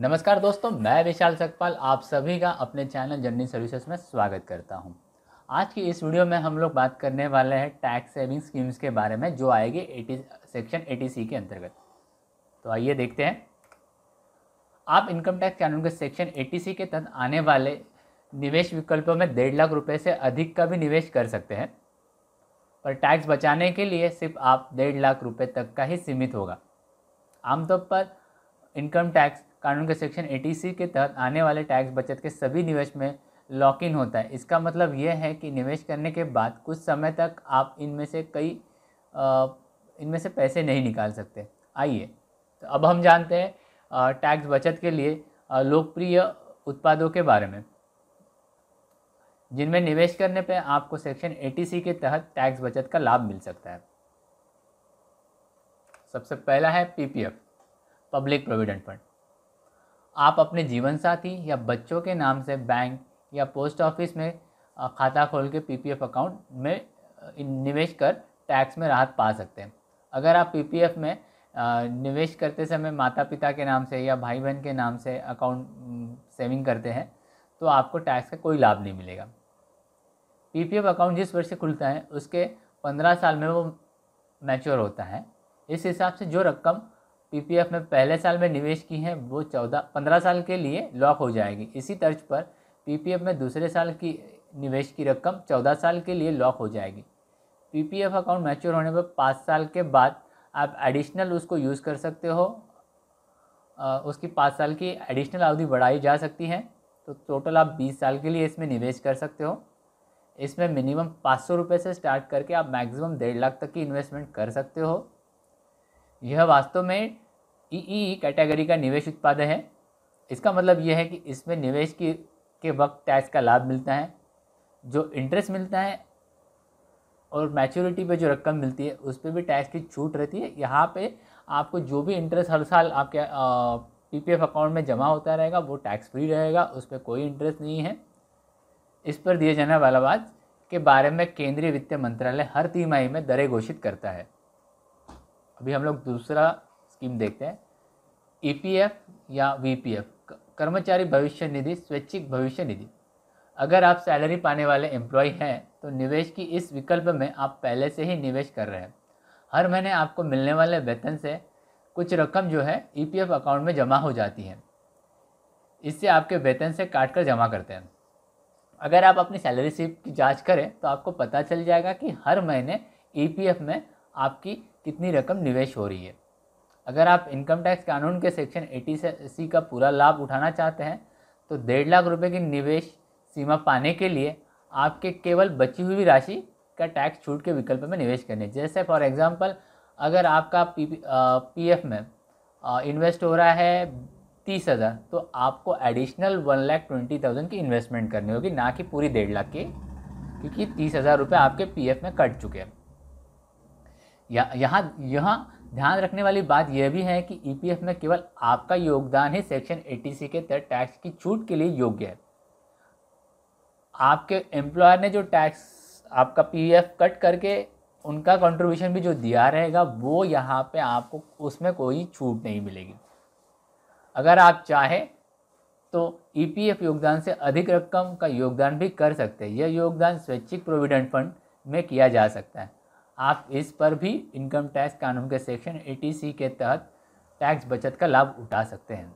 नमस्कार दोस्तों मैं विशाल सकपाल आप सभी का अपने चैनल जर्नी सर्विसेज में स्वागत करता हूं। आज की इस वीडियो में हम लोग बात करने वाले हैं टैक्स सेविंग स्कीम्स के बारे में जो आएगी एटी सेक्शन एटी सी के अंतर्गत तो आइए देखते हैं आप इनकम टैक्स कानून के सेक्शन एटी सी के तहत आने वाले निवेश विकल्पों में डेढ़ लाख रुपये से अधिक का भी निवेश कर सकते हैं पर टैक्स बचाने के लिए सिर्फ आप डेढ़ लाख रुपये तक का ही सीमित होगा आमतौर पर इनकम टैक्स कानून के सेक्शन सी के तहत आने वाले टैक्स बचत के सभी निवेश में लॉक इन होता है इसका मतलब यह है कि निवेश करने के बाद कुछ समय तक आप इनमें से कई इनमें से पैसे नहीं निकाल सकते आइए तो अब हम जानते हैं टैक्स बचत के लिए लोकप्रिय उत्पादों के बारे में जिनमें निवेश करने पर आपको सेक्शन सी के तहत टैक्स बचत का लाभ मिल सकता है सबसे पहला है पीपीएफ पब्लिक प्रोविडेंट फंड आप अपने जीवन साथी या बच्चों के नाम से बैंक या पोस्ट ऑफिस में खाता खोल के पी अकाउंट में निवेश कर टैक्स में राहत पा सकते हैं अगर आप पी में निवेश करते समय माता पिता के नाम से या भाई बहन के नाम से अकाउंट सेविंग करते हैं तो आपको टैक्स का कोई लाभ नहीं मिलेगा पी अकाउंट जिस वर्ष से खुलता है उसके पंद्रह साल में वो मैच्योर होता है इस हिसाब से जो रकम पीपीएफ में पहले साल में निवेश की है वो चौदह पंद्रह साल के लिए लॉक हो जाएगी इसी तर्ज पर पीपीएफ में दूसरे साल की निवेश की रकम चौदह साल के लिए लॉक हो जाएगी पीपीएफ अकाउंट मैच्योर होने पर पाँच साल के बाद आप एडिशनल उसको यूज़ कर सकते हो उसकी पाँच साल की एडिशनल अवधि बढ़ाई जा सकती है तो टोटल आप बीस साल के लिए इसमें निवेश कर सकते हो इसमें मिनिमम पाँच सौ रुपये से स्टार्ट करके आप मैक्सिमम डेढ़ लाख तक की इन्वेस्टमेंट कर सकते हो यह वास्तव में ई e कैटेगरी e का निवेश उत्पाद है इसका मतलब यह है कि इसमें निवेश की के वक्त टैक्स का लाभ मिलता है जो इंटरेस्ट मिलता है और मैच्योरिटी पे जो रकम मिलती है उस पर भी टैक्स की छूट रहती है यहाँ पे आपको जो भी इंटरेस्ट हर साल आपके पीपीएफ अकाउंट में जमा होता रहेगा वो टैक्स फ्री रहेगा उस पर कोई इंटरेस्ट नहीं है इस पर दिए जाने वाला बात के बारे में केंद्रीय वित्त मंत्रालय हर तिमाही में दरें घोषित करता है अभी हम लोग दूसरा स्कीम देखते हैं ई e या वी कर्मचारी भविष्य निधि स्वैच्छिक भविष्य निधि अगर आप सैलरी पाने वाले एम्प्लॉय हैं तो निवेश की इस विकल्प में आप पहले से ही निवेश कर रहे हैं हर महीने आपको मिलने वाले वेतन से कुछ रकम जो है ई e अकाउंट में जमा हो जाती है इससे आपके वेतन से काट कर जमा करते हैं अगर आप अपनी सैलरी स्लिप की जांच करें तो आपको पता चल जाएगा कि हर महीने ई e में आपकी कितनी रकम निवेश हो रही है अगर आप इनकम टैक्स कानून के सेक्शन एटी से सी का पूरा लाभ उठाना चाहते हैं तो डेढ़ लाख रुपए की निवेश सीमा पाने के लिए आपके केवल बची हुई राशि का टैक्स छूट के विकल्प में निवेश करने जैसे फॉर एग्जांपल अगर आपका पी पी एफ में इन्वेस्ट हो रहा है तीस हज़ार तो आपको additional one lakh twenty thousand की इन्वेस्टमेंट करनी होगी ना कि पूरी डेढ़ लाख की क्योंकि तीस हज़ार रुपये आपके पी एफ में कट चुके हैं या यहाँ यहाँ ध्यान रखने वाली बात यह भी है कि ई e में केवल आपका योगदान ही सेक्शन ए के तहत टैक्स की छूट के लिए योग्य है आपके एम्प्लॉयर ने जो टैक्स आपका पी कट e करके उनका कंट्रीब्यूशन भी जो दिया रहेगा वो यहाँ पे आपको उसमें कोई छूट नहीं मिलेगी अगर आप चाहें तो ई e योगदान से अधिक रकम का योगदान भी कर सकते हैं यह योगदान स्वैच्छिक प्रोविडेंट फंड में किया जा सकता है आप इस पर भी इनकम टैक्स कानून के सेक्शन ए के तहत टैक्स बचत का लाभ उठा सकते हैं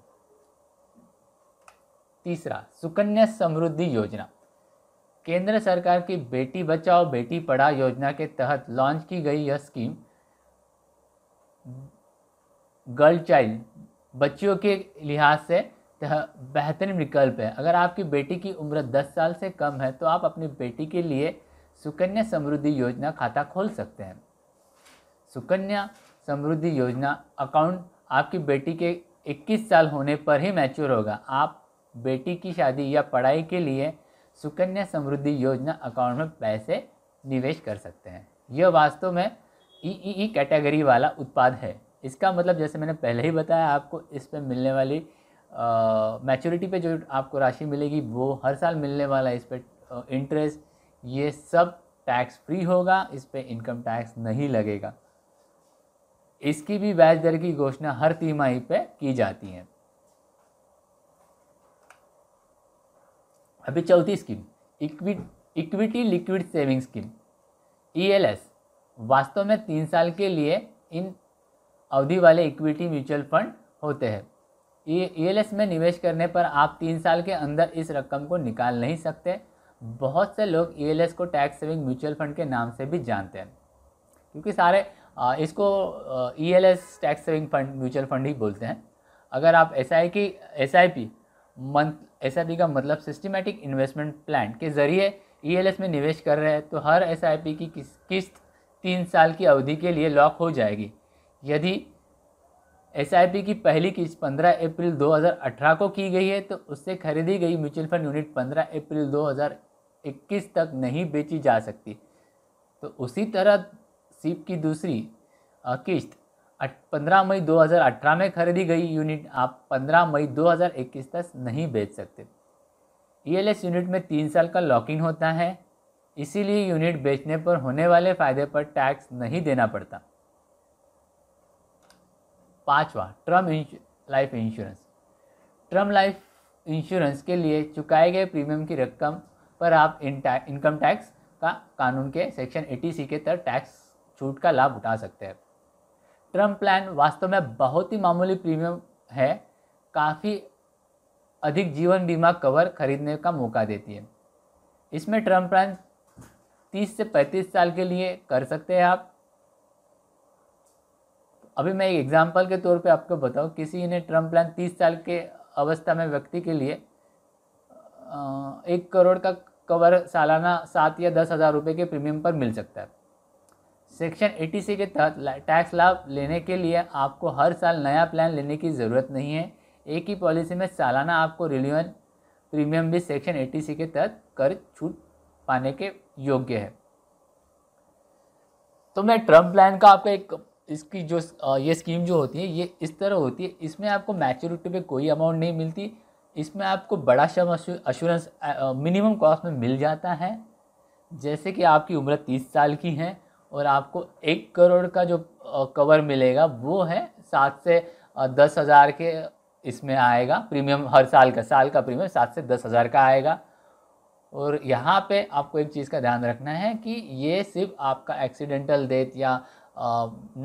तीसरा सुकन्या समृद्धि योजना केंद्र सरकार की बेटी बचाओ बेटी पढ़ाओ योजना के तहत लॉन्च की गई यह स्कीम गर्ल चाइल्ड बच्चियों के लिहाज से बेहतरीन विकल्प है अगर आपकी बेटी की उम्र 10 साल से कम है तो आप अपनी बेटी के लिए सुकन्या समृद्धि योजना खाता खोल सकते हैं सुकन्या समृद्धि योजना अकाउंट आपकी बेटी के 21 साल होने पर ही मैच्योर होगा आप बेटी की शादी या पढ़ाई के लिए सुकन्या समृद्धि योजना अकाउंट में पैसे निवेश कर सकते हैं यह वास्तव में ई ई कैटेगरी वाला उत्पाद है इसका मतलब जैसे मैंने पहले ही बताया आपको इस पर मिलने वाली मैच्योरिटी पे जो आपको राशि मिलेगी वो हर साल मिलने वाला है इस पर इंटरेस्ट ये सब टैक्स फ्री होगा इस पर इनकम टैक्स नहीं लगेगा इसकी भी ब्याज दर की घोषणा हर तिमाही पे की जाती है अभी चौथी स्कीम इक्विट इक्विटी लिक्विड सेविंग स्कीम ई वास्तव में तीन साल के लिए इन अवधि वाले इक्विटी म्यूचुअल फंड होते हैं ई एल e में निवेश करने पर आप तीन साल के अंदर इस रकम को निकाल नहीं सकते बहुत से लोग ई को टैक्स सेविंग म्यूचुअल फंड के नाम से भी जानते हैं क्योंकि सारे इसको E L S tax saving fund mutual fund ही बोलते हैं अगर आप एस आई की S I P month S I P का मतलब सिस्टमेटिक इन्वेस्टमेंट प्लान के ज़रिए ई e एल एस में निवेश कर रहे हैं तो हर एस आई पी की किस किस्त तीन साल की अवधि के लिए लॉक हो जाएगी यदि एस आई पी की पहली किस्त 15 अप्रैल 2018 को की गई है तो उससे खरीदी गई म्यूचुअल फंड यूनिट 15 अप्रैल इक्कीस तक नहीं बेची जा सकती तो उसी तरह सीप की दूसरी किस्त पंद्रह मई 2018 में खरीदी गई यूनिट आप 15 मई 2021 तक नहीं बेच सकते ई e यूनिट में तीन साल का लॉक इन होता है इसीलिए यूनिट बेचने पर होने वाले फायदे पर टैक्स नहीं देना पड़ता पांचवा term life insurance term life insurance के लिए चुकाए गए प्रीमियम की रकम पर आप इन इनकम टैक्स का कानून के सेक्शन 80 के तहत टैक्स छूट का लाभ उठा सकते हैं ट्रम्प प्लान वास्तव में बहुत ही मामूली प्रीमियम है काफ़ी अधिक जीवन बीमा कवर खरीदने का मौका देती है इसमें ट्रम्प प्लान 30 से 35 साल के लिए कर सकते हैं आप अभी मैं एक एग्जांपल के तौर पे आपको बताऊँ किसी ने ट्रम्प प्लान 30 साल के अवस्था में व्यक्ति के लिए एक करोड़ का कवर सालाना सात या दस हज़ार रुपये के प्रीमियम पर मिल सकता है सेक्शन सी के तहत टैक्स लाभ लेने के लिए आपको हर साल नया प्लान लेने की ज़रूरत नहीं है एक ही पॉलिसी में सालाना आपको रिन्यूअल प्रीमियम भी सेक्शन सी के तहत कर छूट पाने के योग्य है तो मैं ट्रम्प प्लान का आपका एक इसकी जो ये स्कीम जो होती है ये इस तरह होती है इसमें आपको मैच्योरिटी पे कोई अमाउंट नहीं मिलती इसमें आपको बड़ा शम अश्योरेंस मिनिमम कॉस्ट में मिल जाता है जैसे कि आपकी उम्र तीस साल की है और आपको एक करोड़ का जो कवर मिलेगा वो है सात से दस हज़ार के इसमें आएगा प्रीमियम हर साल का साल का प्रीमियम सात से दस हज़ार का आएगा और यहाँ पे आपको एक चीज़ का ध्यान रखना है कि ये सिर्फ आपका एक्सीडेंटल डेथ या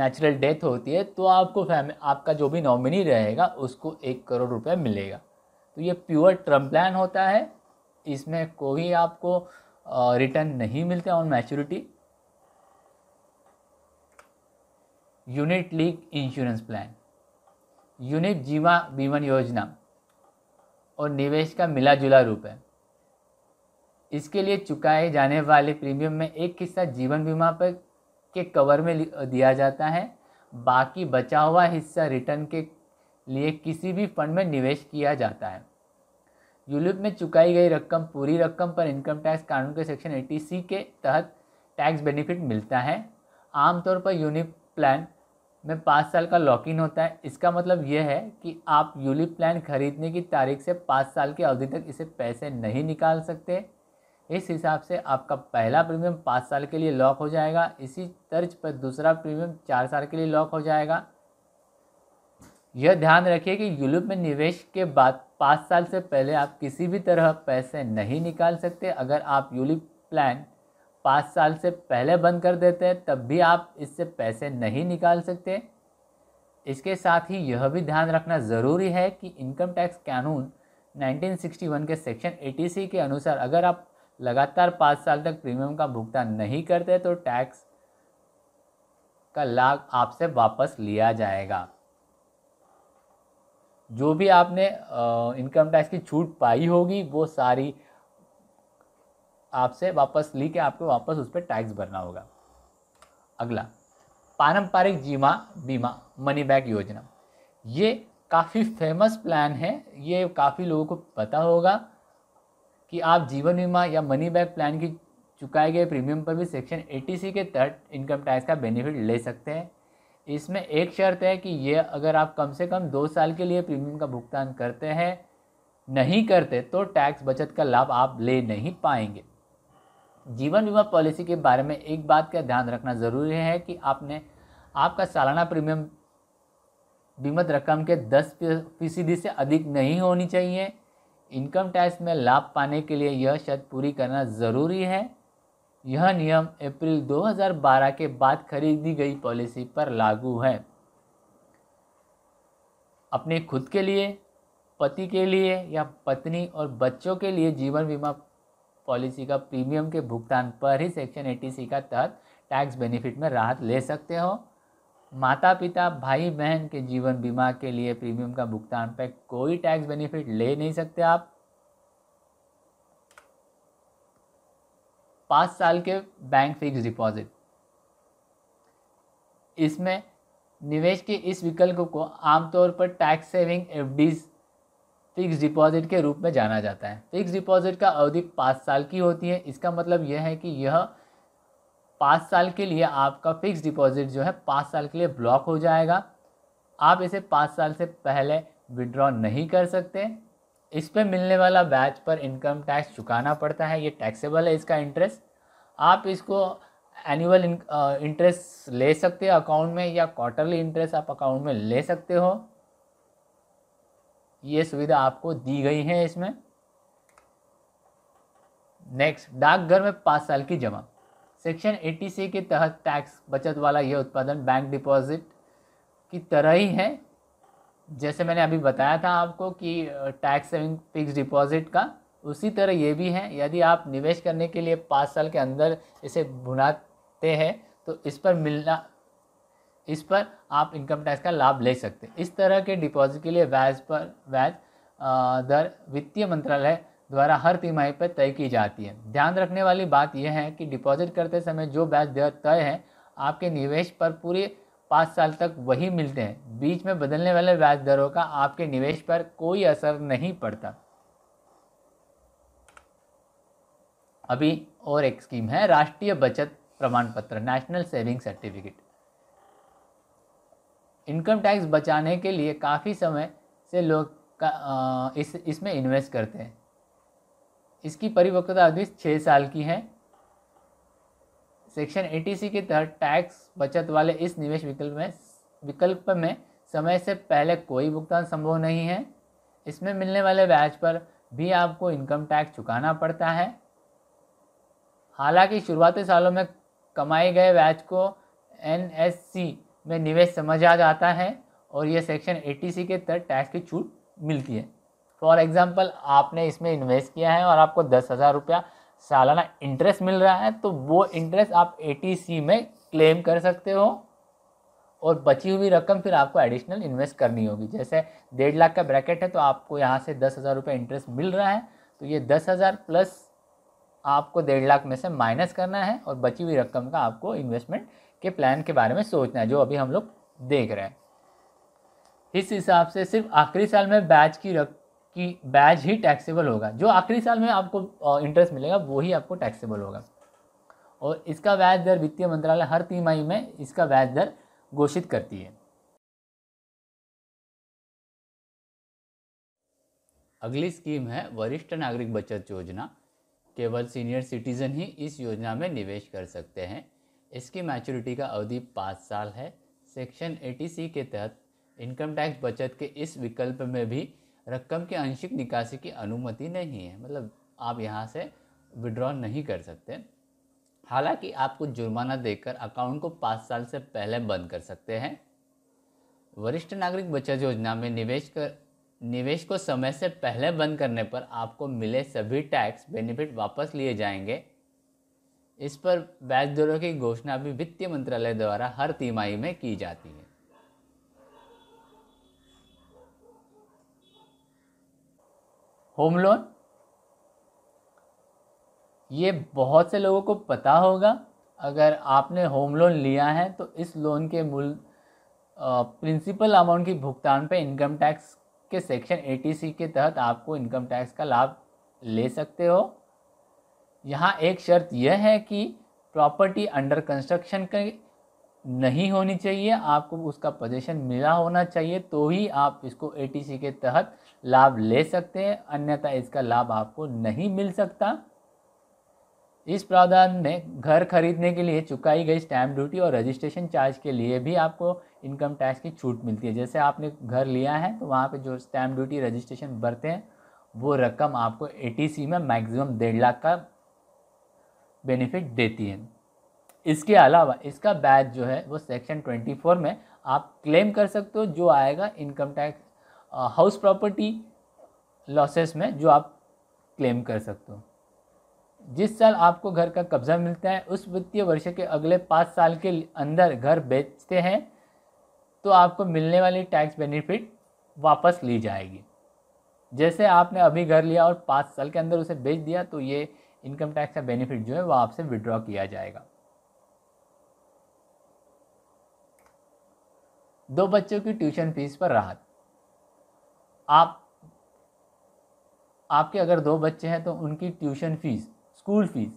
नेचुरल डेथ होती है तो आपको फैमिली आपका जो भी नॉमिनी रहेगा उसको एक करोड़ रुपये मिलेगा तो ये प्योर टर्म प्लान होता है इसमें कोई आपको रिटर्न नहीं मिलते on maturity unit linked insurance plan unit जीवा बीमन योजना और निवेश का मिला जुला रूप है इसके लिए चुकाए जाने वाले प्रीमियम में एक हिस्सा जीवन बीमा पर के कवर में दिया जाता है बाकी बचा हुआ हिस्सा रिटर्न के लिए किसी भी फंड में निवेश किया जाता है यूलिप में चुकाई गई रकम पूरी रकम पर इनकम टैक्स कानून के सेक्शन एटी सी के तहत टैक्स बेनिफिट मिलता है आमतौर पर यूनिप प्लान में पाँच साल का लॉक इन होता है इसका मतलब यह है कि आप यूलिप प्लान खरीदने की तारीख से पाँच साल की अवधि तक इसे पैसे नहीं निकाल सकते इस हिसाब से आपका पहला प्रीमियम पाँच साल के लिए लॉक हो जाएगा इसी तर्ज पर दूसरा प्रीमियम चार साल के लिए लॉक हो जाएगा यह ध्यान रखिए कि यूलिप में निवेश के बाद पाँच साल से पहले आप किसी भी तरह पैसे नहीं निकाल सकते अगर आप यूलिप प्लान पाँच साल से पहले बंद कर देते हैं तब भी आप इससे पैसे नहीं निकाल सकते इसके साथ ही यह भी ध्यान रखना ज़रूरी है कि इनकम टैक्स कानून 1961 के सेक्शन 80 के अनुसार अगर आप लगातार पाँच साल तक प्रीमियम का भुगतान नहीं करते तो टैक्स का लाभ आपसे वापस लिया जाएगा जो भी आपने इनकम टैक्स की छूट पाई होगी वो सारी आपसे वापस ली के आपको वापस उस पर टैक्स भरना होगा अगला पारंपरिक जीमा बीमा मनी बैक योजना ये काफ़ी फेमस प्लान है ये काफ़ी लोगों को पता होगा कि आप जीवन बीमा या मनी बैक प्लान की चुकाए गए प्रीमियम पर भी सेक्शन 80 सी के तहत इनकम टैक्स का बेनिफिट ले सकते हैं इसमें एक शर्त है कि ये अगर आप कम से कम दो साल के लिए प्रीमियम का भुगतान करते हैं नहीं करते तो टैक्स बचत का लाभ आप ले नहीं पाएंगे जीवन बीमा पॉलिसी के बारे में एक बात का ध्यान रखना ज़रूरी है कि आपने आपका सालाना प्रीमियम बीमित रकम के दस फीसदी से अधिक नहीं होनी चाहिए इनकम टैक्स में लाभ पाने के लिए यह शर्त पूरी करना ज़रूरी है यह नियम अप्रैल 2012 के बाद खरीदी गई पॉलिसी पर लागू है अपने खुद के लिए पति के लिए या पत्नी और बच्चों के लिए जीवन बीमा पॉलिसी का प्रीमियम के भुगतान पर ही सेक्शन एटीसी का तहत टैक्स बेनिफिट में राहत ले सकते हो माता पिता भाई बहन के जीवन बीमा के लिए प्रीमियम का भुगतान पर कोई टैक्स बेनिफिट ले नहीं सकते आप पाँच साल के बैंक फिक्स डिपॉजिट इसमें निवेश के इस विकल्प को आमतौर पर tax saving F fix deposit के रूप में जाना जाता है फिक्स डिपॉजिट का अवधि पाँच साल की होती है इसका मतलब यह है कि यह पाँच साल के लिए आपका फिक्स डिपॉजिट जो है पाँच साल के लिए ब्लॉक हो जाएगा आप इसे पाँच साल से पहले विड्रॉ नहीं कर सकते इस पर मिलने वाला बैच पर इनकम टैक्स चुकाना पड़ता है ये टैक्सेबल है इसका इंटरेस्ट आप इसको एनुअल इंटरेस्ट ले सकते हो अकाउंट में या क्वार्टरली इंटरेस्ट आप अकाउंट में ले सकते हो ये सुविधा आपको दी गई है इसमें नेक्स्ट डाकघर में पाँच साल की जमा सेक्शन 80 के तहत टैक्स बचत वाला यह उत्पादन बैंक डिपॉजिट की तरह ही है जैसे मैंने अभी बताया था आपको कि टैक्स सेविंग फिक्स डिपॉजिट का उसी तरह ये भी है यदि आप निवेश करने के लिए पाँच साल के अंदर इसे भुनाते हैं तो इस पर मिलना इस पर आप इनकम टैक्स का लाभ ले सकते हैं इस तरह के डिपॉजिट के लिए ब्याज पर ब्याज दर वित्तीय मंत्रालय द्वारा हर तिमाही पर तय की जाती है ध्यान रखने वाली बात यह है कि डिपॉजिट करते समय जो ब्याज दर तय है आपके निवेश पर पूरी पाँच साल तक वही मिलते हैं बीच में बदलने वाले ब्याज दरों का आपके निवेश पर कोई असर नहीं पड़ता अभी और एक स्कीम है राष्ट्रीय बचत प्रमाण पत्र national saving certificate income tax बचाने के लिए काफ़ी समय से लोग का, इस इसमें इन्वेस्ट करते हैं इसकी परिपक्वता अवधि छः साल की है सेक्शन एटीसी के तहत टैक्स बचत वाले इस निवेश विकल्प में विकल्प में समय से पहले कोई भुगतान संभव नहीं है इसमें मिलने वाले ब्याज पर भी आपको इनकम टैक्स चुकाना पड़ता है हालांकि शुरुआती सालों में कमाए गए ब्याज को एन में निवेश समझा जाता है और यह सेक्शन ए के तहत टैक्स की छूट मिलती है फॉर एग्ज़ाम्पल आपने इसमें इन्वेस्ट किया है और आपको दस हज़ार रुपया सालाना इंटरेस्ट मिल रहा है तो वो इंटरेस्ट आप ए में क्लेम कर सकते हो और बची हुई रकम फिर आपको एडिशनल इन्वेस्ट करनी होगी जैसे डेढ़ लाख का ब्रैकेट है तो आपको यहाँ से दस हज़ार रुपये इंटरेस्ट मिल रहा है तो ये दस हज़ार प्लस आपको डेढ़ लाख में से माइनस करना है और बची हुई रकम का आपको इन्वेस्टमेंट के प्लान के बारे में सोचना है जो अभी हम लोग देख रहे हैं इस हिसाब से सिर्फ आखिरी साल में बैच की रक कि बैज ही टैक्सेबल होगा जो आखिरी साल में आपको इंटरेस्ट मिलेगा वो ही आपको टैक्सेबल होगा और इसका ब्याज दर वित्तीय मंत्रालय हर तिमाही में इसका ब्याज दर घोषित करती है अगली स्कीम है वरिष्ठ नागरिक बचत योजना केवल सीनियर सिटीजन ही इस योजना में निवेश कर सकते हैं इसकी मैच्योरिटी का अवधि पाँच साल है सेक्शन 80C के तहत इनकम टैक्स बचत के इस विकल्प में भी रकम की आंशिक निकासी की अनुमति नहीं है मतलब आप यहाँ से विड्रॉ नहीं कर सकते हालांकि आप कुछ जुर्माना देकर अकाउंट को पाँच साल से पहले बंद कर सकते हैं वरिष्ठ नागरिक बचत योजना में निवेश कर निवेश को समय से पहले बंद करने पर आपको मिले सभी टैक्स बेनिफिट वापस लिए जाएंगे इस पर ब्याज दरों की घोषणा भी वित्त मंत्रालय द्वारा हर तिमाही में की जाती है होम लोन ये बहुत से लोगों को पता होगा अगर आपने होम लोन लिया है तो इस लोन के मूल प्रिंसिपल अमाउंट की भुगतान पे इनकम टैक्स के सेक्शन ए के तहत आपको इनकम टैक्स का लाभ ले सकते हो यहाँ एक शर्त यह है कि प्रॉपर्टी अंडर कंस्ट्रक्शन के नहीं होनी चाहिए आपको उसका पोजीशन मिला होना चाहिए तो ही आप इसको ए के तहत लाभ ले सकते हैं अन्यथा इसका लाभ आपको नहीं मिल सकता इस प्रावधान में घर खरीदने के लिए चुकाई गई स्टैम्प ड्यूटी और रजिस्ट्रेशन चार्ज के लिए भी आपको इनकम टैक्स की छूट मिलती है जैसे आपने घर लिया है तो वहाँ पे जो स्टैम्प ड्यूटी रजिस्ट्रेशन भरते हैं वो रकम आपको ए में मैक्सिमम डेढ़ लाख का बेनिफिट देती है इसके अलावा इसका बैच जो है वो सेक्शन 24 में आप क्लेम कर सकते हो जो आएगा income tax house property losses में जो आप क्लेम कर सकते हो जिस साल आपको घर का कब्जा मिलता है उस वित्तीय वर्ष के अगले पाँच साल के अंदर घर बेचते हैं तो आपको मिलने वाली टैक्स बेनिफिट वापस ली जाएगी जैसे आपने अभी घर लिया और पाँच साल के अंदर उसे बेच दिया तो ये इनकम टैक्स का बेनिफिट जो है वो आपसे विड्रॉ किया जाएगा दो बच्चों की ट्यूशन फीस पर राहत आप आपके अगर दो बच्चे हैं तो उनकी ट्यूशन फ़ीस स्कूल फ़ीस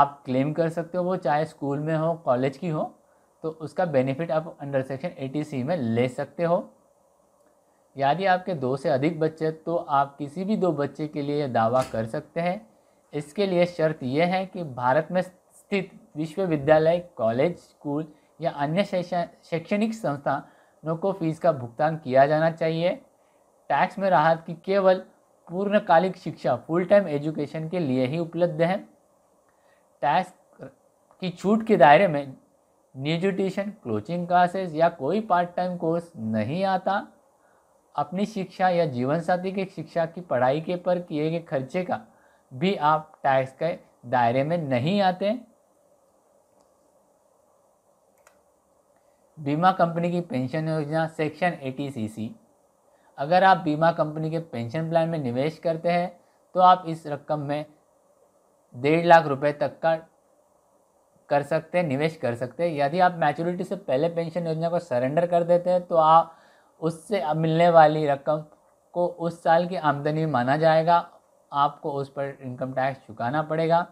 आप क्लेम कर सकते हो वो चाहे स्कूल में हो कॉलेज की हो तो उसका बेनिफिट आप अंडर सेक्शन सी में ले सकते हो यदि आपके दो से अधिक बच्चे तो आप किसी भी दो बच्चे के लिए दावा कर सकते हैं इसके लिए शर्त यह है कि भारत में स्थित विश्वविद्यालय कॉलेज स्कूल या अन्य शैक्षणिक संस्थानों को फीस का भुगतान किया जाना चाहिए टैक्स में राहत की केवल पूर्णकालिक शिक्षा फुल टाइम एजुकेशन के लिए ही उपलब्ध है टैक्स की छूट के दायरे में न्यू ट्यूशन क्लोचिंग क्लासेस या कोई पार्ट टाइम कोर्स नहीं आता अपनी शिक्षा या जीवन साथी की शिक्षा की पढ़ाई के पर किए गए खर्चे का भी आप टैक्स के दायरे में नहीं आते बीमा कंपनी की पेंशन योजना सेक्शन एटी सी अगर आप बीमा कंपनी के पेंशन प्लान में निवेश करते हैं तो आप इस रकम में डेढ़ लाख रुपए तक का कर सकते हैं निवेश कर सकते हैं यदि आप मैच्योरिटी से पहले पेंशन योजना को सरेंडर कर देते हैं तो आप उससे मिलने वाली रकम को उस साल की आमदनी में माना जाएगा आपको उस पर इनकम टैक्स चुकाना पड़ेगा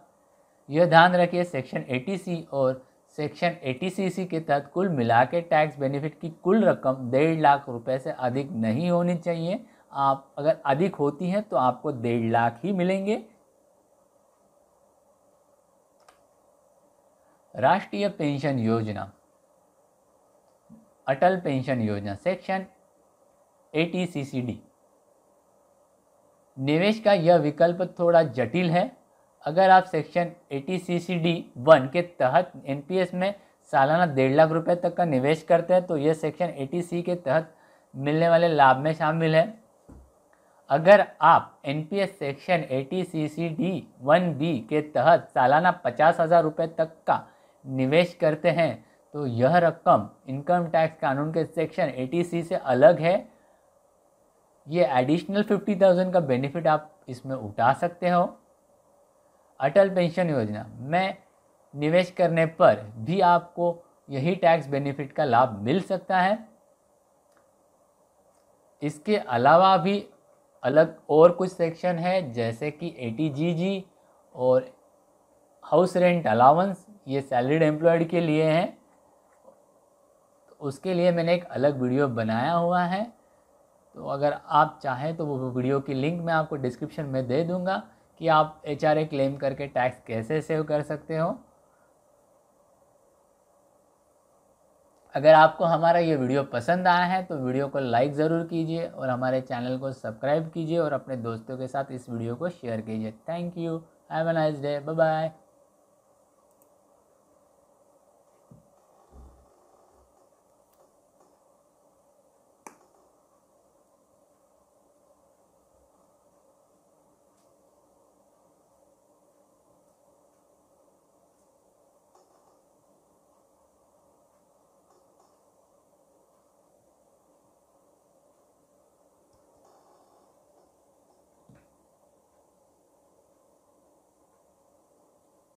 यह ध्यान रखिए सेक्शन एटी सी और सेक्शन 80 के तहत कुल मिला के टैक्स बेनिफिट की कुल रकम डेढ़ लाख रुपए से अधिक नहीं होनी चाहिए आप अगर अधिक होती हैं तो आपको डेढ़ लाख ही मिलेंगे राष्ट्रीय पेंशन योजना अटल पेंशन योजना सेक्शन एटी निवेश का यह विकल्प थोड़ा जटिल है अगर आप section eighty C C D one के तहत एस में सालाना डेढ़ लाख रुपए तक का निवेश करते हैं तो यह सेक्शन एटी सी के तहत मिलने वाले लाभ में शामिल है अगर आप N P S section eighty C C D one B के तहत सालाना पचास हज़ार रुपये तक का निवेश करते हैं तो यह रकम इनकम टैक्स कानून के सेक्शन एटी सी से अलग है ये एडिशनल फिफ्टी थाउजेंड का बेनिफिट आप इसमें उठा सकते हो अटल पेंशन योजना में निवेश करने पर भी आपको यही टैक्स बेनिफिट का लाभ मिल सकता है इसके अलावा भी अलग और कुछ सेक्शन है जैसे कि ए और हाउस रेंट अलाउंस ये सैलरीड एम्प्लॉयड के लिए हैं तो उसके लिए मैंने एक अलग वीडियो बनाया हुआ है तो अगर आप चाहें तो वो वीडियो की लिंक मैं आपको डिस्क्रिप्शन में दे दूँगा कि आप एच क्लेम करके टैक्स कैसे सेव कर सकते हो अगर आपको हमारा ये वीडियो पसंद आया है तो वीडियो को लाइक ज़रूर कीजिए और हमारे चैनल को सब्सक्राइब कीजिए और अपने दोस्तों के साथ इस वीडियो को शेयर कीजिए thank you have a nice day bye bye